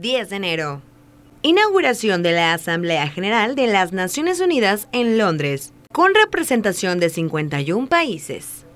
10 de enero. Inauguración de la Asamblea General de las Naciones Unidas en Londres, con representación de 51 países.